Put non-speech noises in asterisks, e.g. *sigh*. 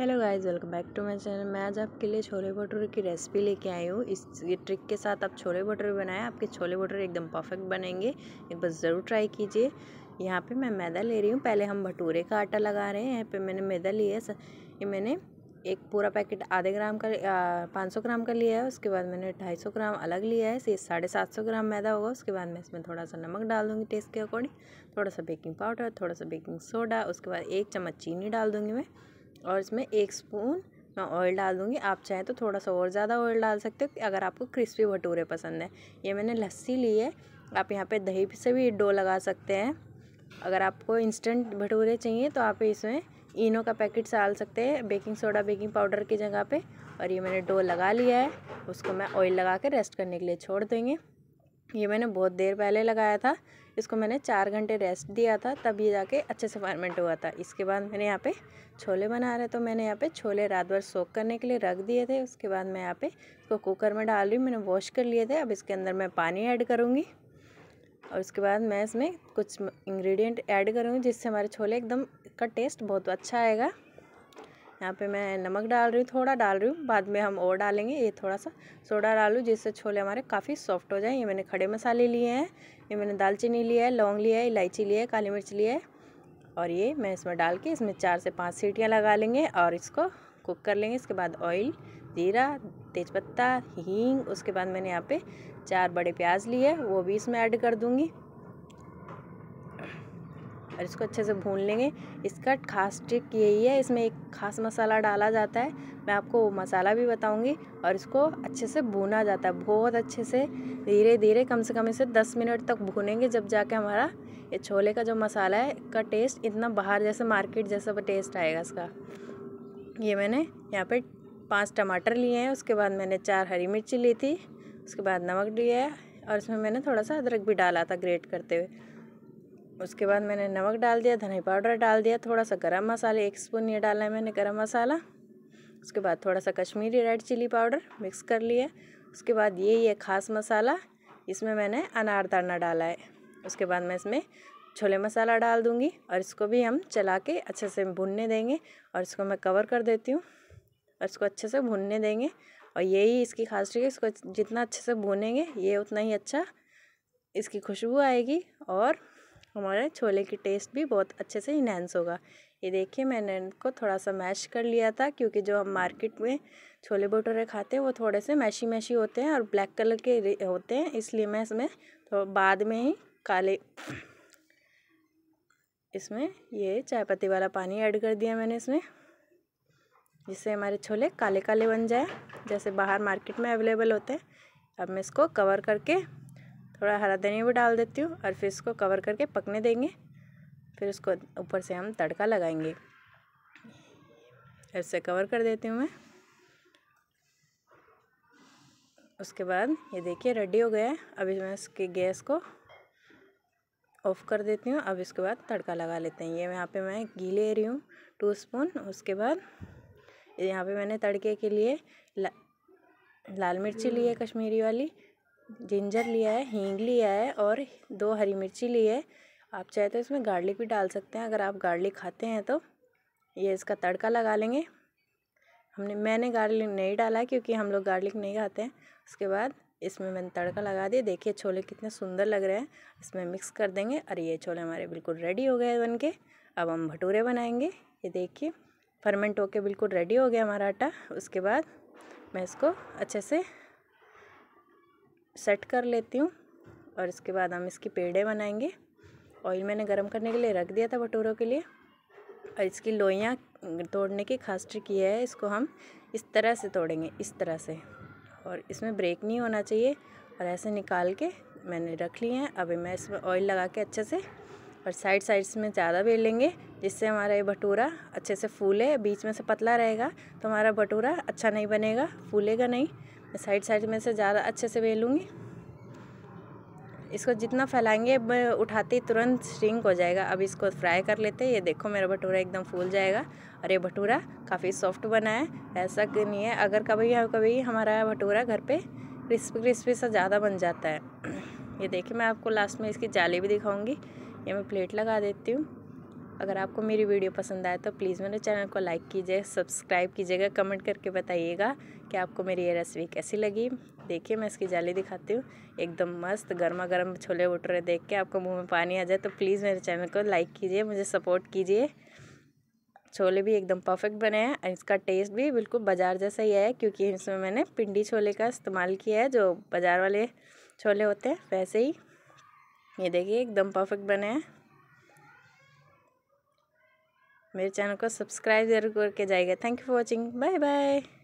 hello guys welcome back to my channel मैं आज आपके लिए छोले भटूरे की रेसिपी लेके आई हूँ इस ये ट्रिक के साथ आप छोले भटूरे बनाएं आपके छोले भटूरे एकदम परफेक्ट बनेंगे एक बार ज़रूर ट्राई कीजिए यहाँ पे मैं मैदा ले रही हूँ पहले हम भटूरे का आटा लगा रहे हैं यहाँ पे मैंने मैदा लिया है ये मैंने एक पूरा पैकेट आधे ग्राम का पाँच सौ ग्राम का लिया है उसके बाद मैंने ढाई सौ ग्राम अलग लिया है साढ़े सात सौ ग्राम मैदा होगा उसके बाद मैं इसमें थोड़ा सा नमक डाल दूँगी टेस्ट के अकॉर्डिंग थोड़ा सा बेकिंग पाउडर थोड़ा सा बेकिंग सोडा उसके बाद एक चम्मच चीनी डाल दूँगी मैं और इसमें एक स्पून मैं ऑयल डाल दूँगी आप चाहें तो थोड़ा सा और ज़्यादा ऑयल डाल सकते हो अगर आपको क्रिस्पी भटूरे पसंद हैं ये मैंने लस्सी ली है आप यहाँ पे दही से भी डो लगा सकते हैं अगर आपको इंस्टेंट भटूरे चाहिए तो आप इसमें इनो का पैकेट डाल सकते हैं बेकिंग सोडा बेकिंग पाउडर की जगह पे और ये मैंने डो लगा लिया है उसको मैं ऑयल लगा के रेस्ट करने के लिए छोड़ देंगे ये मैंने बहुत देर पहले लगाया था इसको मैंने चार घंटे रेस्ट दिया था तब ये जाके अच्छे से फर्मेंट हुआ था इसके बाद मैंने यहाँ पे छोले बना रहे तो मैंने यहाँ पे छोले रात भर सोख करने के लिए रख दिए थे उसके बाद मैं यहाँ पे इसको कुकर में डाल रही हूँ मैंने वॉश कर लिए थे अब इसके अंदर मैं पानी ऐड करूँगी और उसके बाद मैं इसमें कुछ इंग्रेडिएंट ऐड करूँगी जिससे हमारे छोले एकदम का टेस्ट बहुत अच्छा आएगा यहाँ पे मैं नमक डाल रही हूँ थोड़ा डाल रही हूँ बाद में हम और डालेंगे ये थोड़ा सा सोडा डालूँ जिससे छोले हमारे काफ़ी सॉफ्ट हो जाए ये मैंने खड़े मसाले लिए हैं ये मैंने दालचीनी लिया है लौंग लिया है इलायची लिया है काली मिर्च लिया है और ये मैं इसमें डाल के इसमें चार से पाँच सीटियाँ लगा लेंगे और इसको कुक कर लेंगे इसके बाद ऑयल जीरा तेज़पत्ता हींग उसके बाद मैंने यहाँ पे चार बड़े प्याज लिए वो भी इसमें ऐड कर दूँगी और इसको अच्छे से भून लेंगे इसका खास ट्रिक यही है इसमें एक खास मसाला डाला जाता है मैं आपको वो मसाला भी बताऊंगी और इसको अच्छे से भूना जाता है बहुत अच्छे से धीरे धीरे कम से कम इसे दस मिनट तक भूनेंगे जब जाके हमारा ये छोले का जो मसाला है का टेस्ट इतना बाहर जैसे मार्केट जैसा टेस्ट आएगा इसका ये मैंने यहाँ पर पाँच टमाटर लिए हैं उसके बाद मैंने चार हरी मिर्ची ली थी उसके बाद नमक लिया है और इसमें मैंने थोड़ा सा अदरक भी डाला था ग्रेट करते हुए उसके बाद मैंने नमक डाल दिया धनिया पाउडर डाल दिया थोड़ा सा गरम मसाले एक स्पून ये डाला है मैंने गरम मसाला उसके बाद थोड़ा सा Kashmiri red chilli powder mix कर लिया उसके बाद ये ये खास मसाला इसमें मैंने अनार दाना डाला है उसके बाद मैं इसमें छोले मसाला डाल दूँगी और इसको भी हम चला के अच्छे से भुनने देंगे और इसको मैं कवर कर देती हूँ और इसको अच्छे से भुनने देंगे और यही इसकी खास चीज़ है इसको जितना अच्छे से भुनेंगे ये उतना ही अच्छा इसकी खुशबू आएगी और हमारे छोले की टेस्ट भी बहुत अच्छे से इन्हेंस होगा ये देखिए मैंने इनको थोड़ा सा मैश कर लिया था क्योंकि जो हम मार्केट में छोले भटूरे खाते हैं वो थोड़े से मैशी मैशी होते हैं और ब्लैक कलर के होते हैं इसलिए मैं इसमें तो बाद में ही काले इसमें ये चाय पत्ती वाला पानी ऐड कर दिया मैंने इसमें जिससे हमारे छोले काले काले बन जाए जैसे बाहर मार्केट में अवेलेबल होते हैं अब मैं इसको कवर करके थोड़ा हरा धनिया भी डाल देती हूँ और फिर इसको कवर करके पकने देंगे फिर उसको ऊपर से हम तड़का लगाएंगे ऐसे कवर कर देती हूँ मैं उसके बाद ये देखिए रेडी हो गया है अभी मैं इसके गैस को ऑफ़ कर देती हूँ अब इसके बाद तड़का लगा लेते हैं ये यहाँ पे मैं घी ले रही हूँ टू स्पून उसके बाद यहाँ पे मैंने तड़के के लिए ला, लाल मिर्ची ली है कश्मीरी वाली जिंजर लिया है हींग लिया है और दो हरी मिर्ची ली है आप चाहे तो इसमें गार्लिक भी डाल सकते हैं अगर आप गार्लिक खाते हैं तो ये इसका तड़का लगा लेंगे हमने मैंने गार्लिक नहीं डाला क्योंकि हम लोग गार्लिक नहीं खाते हैं उसके बाद इसमें मैंने तड़का लगा दिया देखिए छोले कितने सुंदर लग रहे हैं इसमें मिक्स कर देंगे और ये छोले हमारे बिल्कुल रेडी हो गए बन के अब हम भटूरे बनाएंगे ये देखिए फर्मेंट होके बिल्कुल रेडी हो गया हमारा आटा उसके बाद मैं इसको अच्छे से सेट कर लेती हूँ और इसके बाद हम इसकी पेड़े बनाएंगे ऑयल मैंने गर्म करने के लिए रख दिया था भटूरों के लिए और इसकी लोइयाँ तोड़ने की खास ट्रिक ये है इसको हम इस तरह से तोड़ेंगे इस तरह से और इसमें ब्रेक नहीं होना चाहिए और ऐसे निकाल के मैंने रख लिए हैं अभी मैं इसमें ऑयल लगा के अच्छे से और साइड साइड्स में ज़्यादा बेल लेंगे जिससे हमारा ये भटूरा अच्छे से फूले बीच में से पतला रहेगा तो हमारा भटूरा अच्छा नहीं बनेगा फूलेगा नहीं साइड साइड में से ज़्यादा अच्छे से बेलूँगी इसको जितना फैलाएंगे उठाते ही तुरंत श्रिंक हो जाएगा अब इसको फ्राई कर लेते हैं ये देखो मेरा भटूरा एकदम फूल जाएगा और ये भटूरा काफ़ी सॉफ्ट बना है ऐसा नहीं है अगर कभी कभी हमारा भटूरा घर पे क्रिस्पी क्रिस्पी सा ज़्यादा बन जाता है *clears throat* ये देखिए मैं आपको लास्ट में इसकी जाली भी दिखाऊँगी ये मैं प्लेट लगा देती हूँ अगर आपको मेरी वीडियो पसंद आए तो प्लीज़ मेरे चैनल को लाइक कीजिए सब्सक्राइब कीजिएगा कमेंट करके बताइएगा कि आपको मेरी ये रेसिपी कैसी लगी देखिए मैं इसकी जाली दिखाती हूँ एकदम मस्त गर्मा गर्म छोले भटूरे देख के आपको मुँह में पानी आ जाए तो प्लीज़ मेरे चैनल को लाइक कीजिए मुझे सपोर्ट कीजिए छोले भी एकदम परफेक्ट बने हैं और इसका टेस्ट भी बिल्कुल बाज़ार जैसा ही है क्योंकि इसमें मैंने पिंडी छोले का इस्तेमाल किया है जो बाज़ार वाले छोले होते हैं वैसे ही ये देखिए एकदम परफेक्ट बने हैं मेरे चैनल को सब्सक्राइब जरूर करके जाएगा thank you for watching bye bye